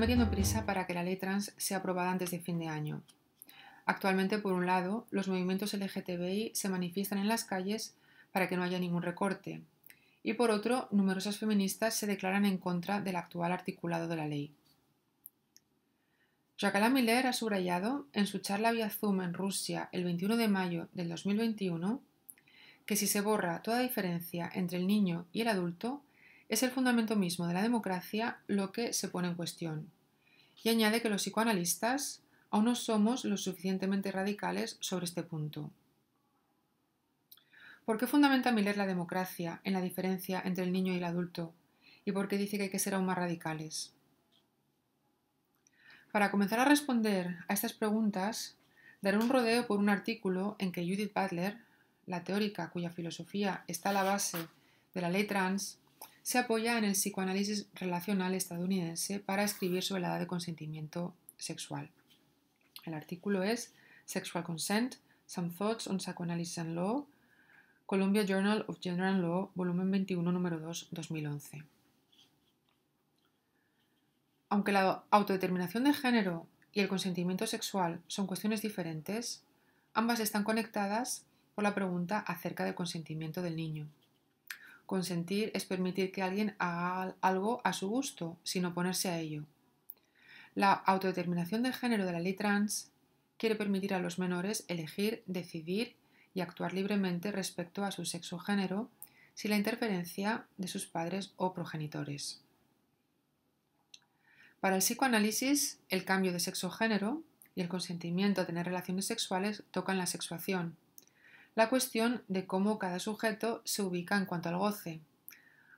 metiendo prisa para que la ley trans sea aprobada antes de fin de año. Actualmente, por un lado, los movimientos LGTBI se manifiestan en las calles para que no haya ningún recorte, y por otro, numerosas feministas se declaran en contra del actual articulado de la ley. Jacqueline Miller ha subrayado en su charla vía Zoom en Rusia el 21 de mayo del 2021 que si se borra toda diferencia entre el niño y el adulto, es el fundamento mismo de la democracia lo que se pone en cuestión. Y añade que los psicoanalistas aún no somos lo suficientemente radicales sobre este punto. ¿Por qué fundamenta Miller la democracia en la diferencia entre el niño y el adulto? ¿Y por qué dice que hay que ser aún más radicales? Para comenzar a responder a estas preguntas, daré un rodeo por un artículo en que Judith Butler, la teórica cuya filosofía está a la base de la ley trans, se apoya en el psicoanálisis relacional estadounidense para escribir sobre la edad de consentimiento sexual. El artículo es Sexual Consent, Some Thoughts on Psychoanalysis and Law, Columbia Journal of Gender and Law, volumen 21, número 2, 2011. Aunque la autodeterminación de género y el consentimiento sexual son cuestiones diferentes, ambas están conectadas por la pregunta acerca del consentimiento del niño. Consentir es permitir que alguien haga algo a su gusto, sin oponerse a ello. La autodeterminación de género de la ley trans quiere permitir a los menores elegir, decidir y actuar libremente respecto a su sexo género sin la interferencia de sus padres o progenitores. Para el psicoanálisis, el cambio de sexo género y el consentimiento a tener relaciones sexuales tocan la sexuación, la cuestión de cómo cada sujeto se ubica en cuanto al goce,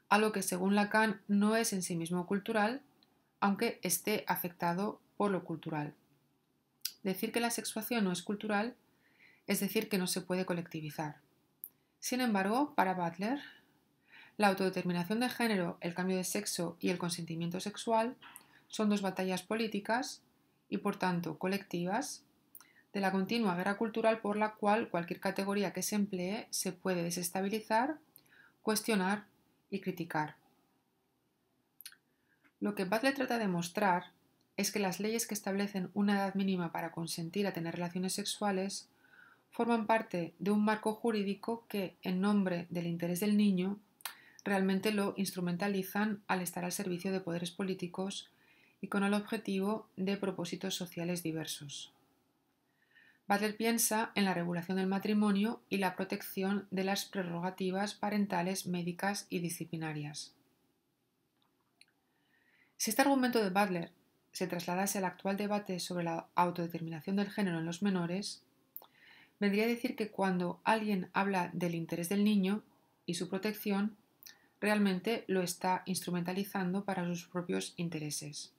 algo que según Lacan no es en sí mismo cultural, aunque esté afectado por lo cultural. Decir que la sexuación no es cultural es decir que no se puede colectivizar. Sin embargo, para Butler, la autodeterminación de género, el cambio de sexo y el consentimiento sexual son dos batallas políticas y por tanto colectivas de la continua guerra cultural por la cual cualquier categoría que se emplee se puede desestabilizar, cuestionar y criticar. Lo que Butler trata de mostrar es que las leyes que establecen una edad mínima para consentir a tener relaciones sexuales forman parte de un marco jurídico que, en nombre del interés del niño, realmente lo instrumentalizan al estar al servicio de poderes políticos y con el objetivo de propósitos sociales diversos. Butler piensa en la regulación del matrimonio y la protección de las prerrogativas parentales, médicas y disciplinarias. Si este argumento de Butler se trasladase al actual debate sobre la autodeterminación del género en los menores, vendría a decir que cuando alguien habla del interés del niño y su protección, realmente lo está instrumentalizando para sus propios intereses.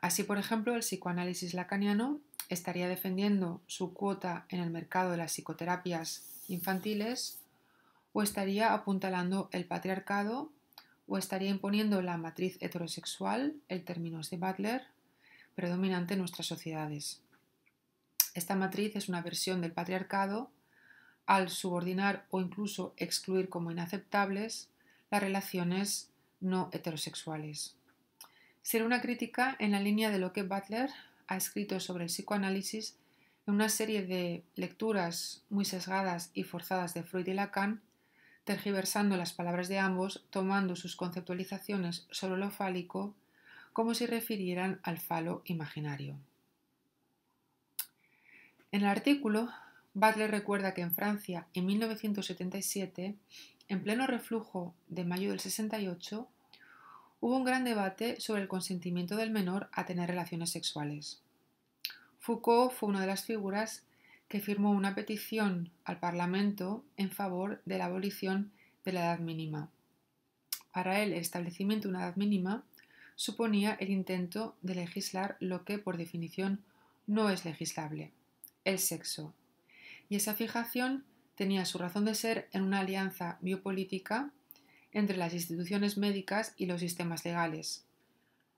Así, por ejemplo, el psicoanálisis lacaniano estaría defendiendo su cuota en el mercado de las psicoterapias infantiles o estaría apuntalando el patriarcado o estaría imponiendo la matriz heterosexual, el término de Butler, predominante en nuestras sociedades. Esta matriz es una versión del patriarcado al subordinar o incluso excluir como inaceptables las relaciones no heterosexuales. Será una crítica en la línea de lo que Butler ha escrito sobre el psicoanálisis en una serie de lecturas muy sesgadas y forzadas de Freud y Lacan, tergiversando las palabras de ambos, tomando sus conceptualizaciones sobre lo fálico como si refirieran al falo imaginario. En el artículo, Butler recuerda que en Francia, en 1977, en pleno reflujo de mayo del 68, hubo un gran debate sobre el consentimiento del menor a tener relaciones sexuales. Foucault fue una de las figuras que firmó una petición al Parlamento en favor de la abolición de la edad mínima. Para él, el establecimiento de una edad mínima suponía el intento de legislar lo que, por definición, no es legislable, el sexo. Y esa fijación tenía su razón de ser en una alianza biopolítica entre las instituciones médicas y los sistemas legales,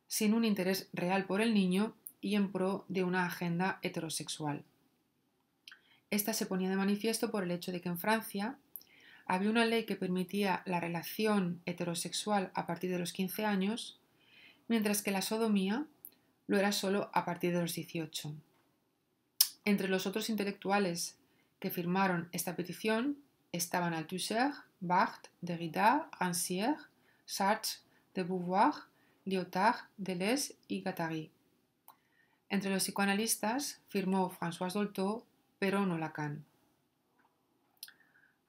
sin un interés real por el niño y en pro de una agenda heterosexual. Esta se ponía de manifiesto por el hecho de que en Francia había una ley que permitía la relación heterosexual a partir de los 15 años, mientras que la sodomía lo era solo a partir de los 18. Entre los otros intelectuales que firmaron esta petición estaban Althusser, Barthes, Derrida, Rancière, Sartre, de Beauvoir, Lyotard, Deleuze y Guattari. Entre los psicoanalistas firmó François Dolteau, pero no Lacan.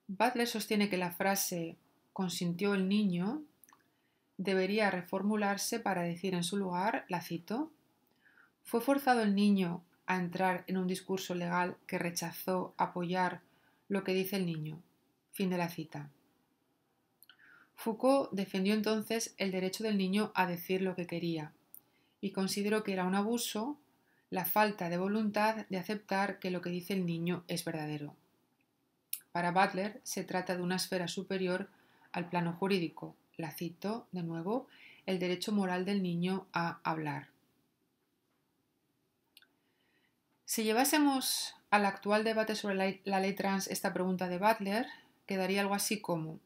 Butler sostiene que la frase consintió el niño debería reformularse para decir en su lugar, la cito, ¿fue forzado el niño a entrar en un discurso legal que rechazó apoyar lo que dice el niño? Fin de la cita. Foucault defendió entonces el derecho del niño a decir lo que quería y consideró que era un abuso la falta de voluntad de aceptar que lo que dice el niño es verdadero. Para Butler se trata de una esfera superior al plano jurídico. La cito de nuevo, el derecho moral del niño a hablar. Si llevásemos al actual debate sobre la ley trans esta pregunta de Butler, quedaría algo así como,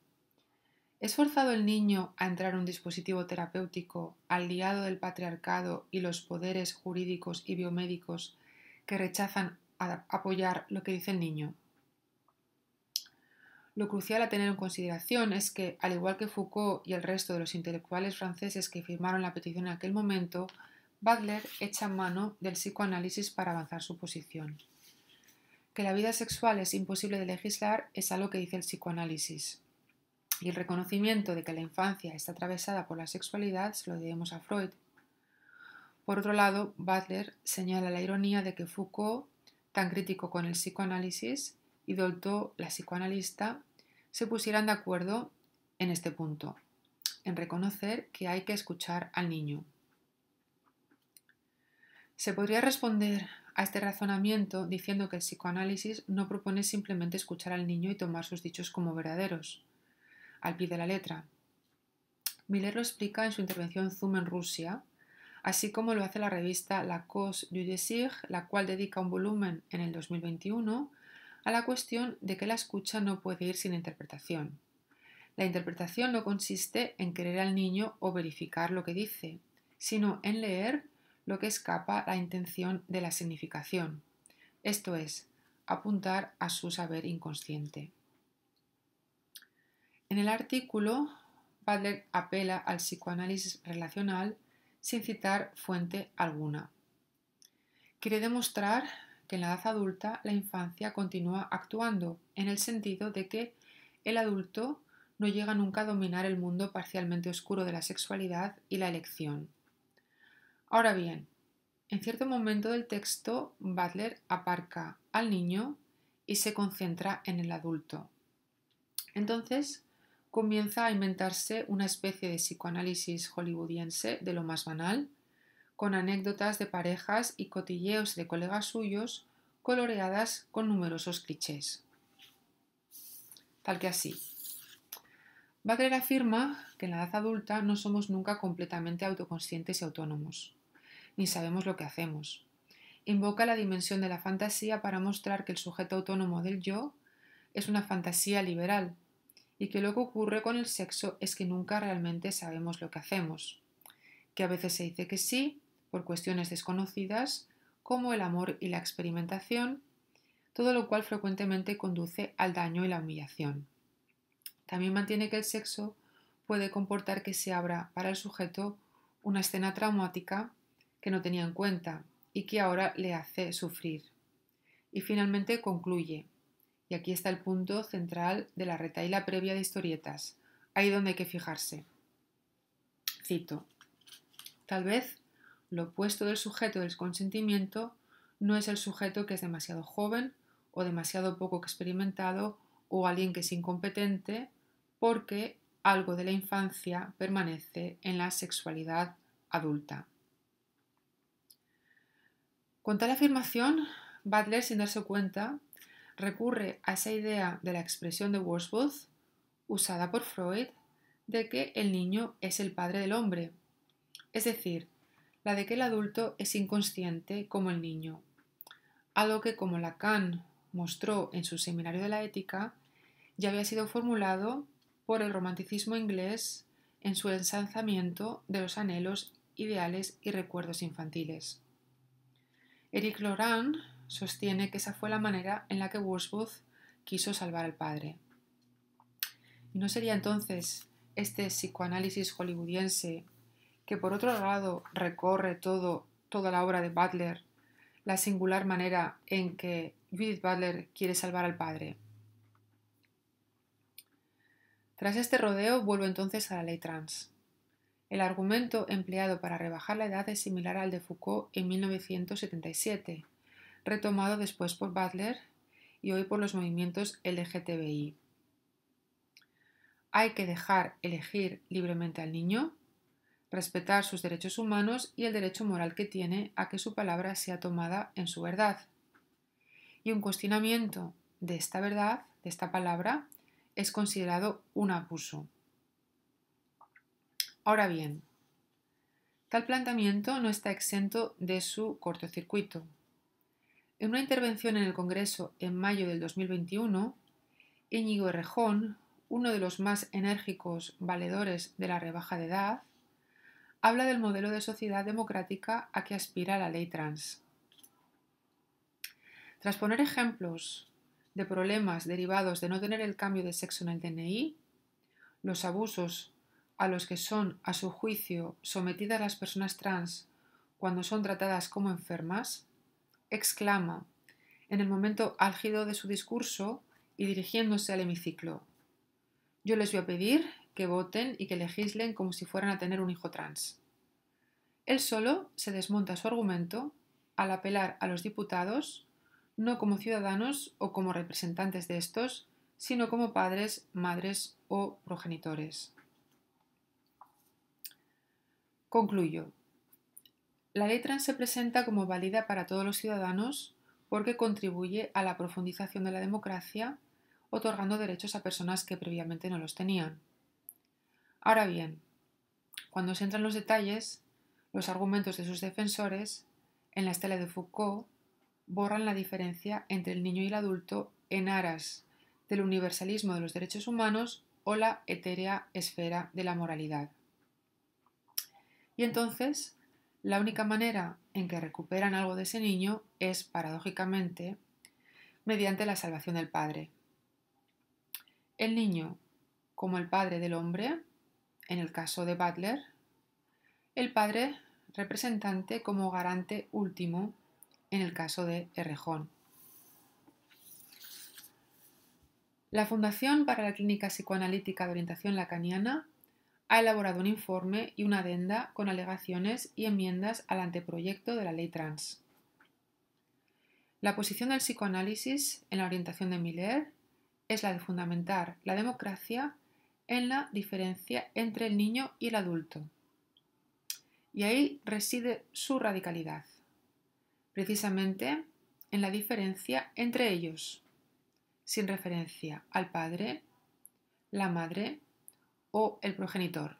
¿Es forzado el niño a entrar un dispositivo terapéutico aliado del patriarcado y los poderes jurídicos y biomédicos que rechazan apoyar lo que dice el niño? Lo crucial a tener en consideración es que, al igual que Foucault y el resto de los intelectuales franceses que firmaron la petición en aquel momento, Butler echa mano del psicoanálisis para avanzar su posición. Que la vida sexual es imposible de legislar es algo que dice el psicoanálisis, y el reconocimiento de que la infancia está atravesada por la sexualidad se lo debemos a Freud. Por otro lado, Butler señala la ironía de que Foucault, tan crítico con el psicoanálisis, y Dolto, la psicoanalista, se pusieran de acuerdo en este punto, en reconocer que hay que escuchar al niño. Se podría responder a este razonamiento diciendo que el psicoanálisis no propone simplemente escuchar al niño y tomar sus dichos como verdaderos, al pie de la letra. Miller lo explica en su intervención Zoom en Rusia, así como lo hace la revista La Cause du Désir, la cual dedica un volumen en el 2021 a la cuestión de que la escucha no puede ir sin interpretación. La interpretación no consiste en querer al niño o verificar lo que dice, sino en leer lo que escapa la intención de la significación, esto es, apuntar a su saber inconsciente. En el artículo, Butler apela al psicoanálisis relacional sin citar fuente alguna. Quiere demostrar que en la edad adulta la infancia continúa actuando, en el sentido de que el adulto no llega nunca a dominar el mundo parcialmente oscuro de la sexualidad y la elección. Ahora bien, en cierto momento del texto, Butler aparca al niño y se concentra en el adulto. Entonces, comienza a inventarse una especie de psicoanálisis hollywoodiense de lo más banal, con anécdotas de parejas y cotilleos de colegas suyos coloreadas con numerosos clichés. Tal que así. Bagler afirma que en la edad adulta no somos nunca completamente autoconscientes y autónomos, ni sabemos lo que hacemos. Invoca la dimensión de la fantasía para mostrar que el sujeto autónomo del yo es una fantasía liberal, y que lo que ocurre con el sexo es que nunca realmente sabemos lo que hacemos, que a veces se dice que sí por cuestiones desconocidas, como el amor y la experimentación, todo lo cual frecuentemente conduce al daño y la humillación. También mantiene que el sexo puede comportar que se abra para el sujeto una escena traumática que no tenía en cuenta y que ahora le hace sufrir. Y finalmente concluye, y aquí está el punto central de la retaila previa de historietas. Ahí donde hay que fijarse. Cito. Tal vez lo opuesto del sujeto del consentimiento no es el sujeto que es demasiado joven o demasiado poco experimentado o alguien que es incompetente porque algo de la infancia permanece en la sexualidad adulta. Con tal afirmación, Butler, sin darse cuenta, recurre a esa idea de la expresión de Wordsworth, usada por Freud, de que el niño es el padre del hombre, es decir, la de que el adulto es inconsciente como el niño, algo que como Lacan mostró en su seminario de la ética, ya había sido formulado por el romanticismo inglés en su ensanzamiento de los anhelos, ideales y recuerdos infantiles. Eric Laurent sostiene que esa fue la manera en la que Wordsworth quiso salvar al padre. no sería entonces este psicoanálisis hollywoodiense, que por otro lado recorre todo, toda la obra de Butler, la singular manera en que Judith Butler quiere salvar al padre? Tras este rodeo vuelvo entonces a la ley trans. El argumento empleado para rebajar la edad es similar al de Foucault en 1977 retomado después por Butler y hoy por los movimientos LGTBI. Hay que dejar elegir libremente al niño, respetar sus derechos humanos y el derecho moral que tiene a que su palabra sea tomada en su verdad. Y un cuestionamiento de esta verdad, de esta palabra, es considerado un abuso. Ahora bien, tal planteamiento no está exento de su cortocircuito, en una intervención en el Congreso en mayo del 2021, Íñigo Errejón, uno de los más enérgicos valedores de la rebaja de edad, habla del modelo de sociedad democrática a que aspira la ley trans. Tras poner ejemplos de problemas derivados de no tener el cambio de sexo en el DNI, los abusos a los que son, a su juicio, sometidas las personas trans cuando son tratadas como enfermas, exclama, en el momento álgido de su discurso y dirigiéndose al hemiciclo, yo les voy a pedir que voten y que legislen como si fueran a tener un hijo trans. Él solo se desmonta su argumento al apelar a los diputados, no como ciudadanos o como representantes de estos, sino como padres, madres o progenitores. Concluyo. La ley trans se presenta como válida para todos los ciudadanos porque contribuye a la profundización de la democracia, otorgando derechos a personas que previamente no los tenían. Ahora bien, cuando se entran los detalles, los argumentos de sus defensores, en la estela de Foucault, borran la diferencia entre el niño y el adulto en aras del universalismo de los derechos humanos o la etérea esfera de la moralidad. Y entonces, la única manera en que recuperan algo de ese niño es, paradójicamente, mediante la salvación del Padre. El niño, como el Padre del hombre, en el caso de Butler, el Padre representante como garante último, en el caso de Errejón. La Fundación para la Clínica Psicoanalítica de Orientación Lacaniana ha elaborado un informe y una adenda con alegaciones y enmiendas al anteproyecto de la ley trans. La posición del psicoanálisis en la orientación de Miller es la de fundamentar la democracia en la diferencia entre el niño y el adulto. Y ahí reside su radicalidad, precisamente en la diferencia entre ellos, sin referencia al padre, la madre o el progenitor.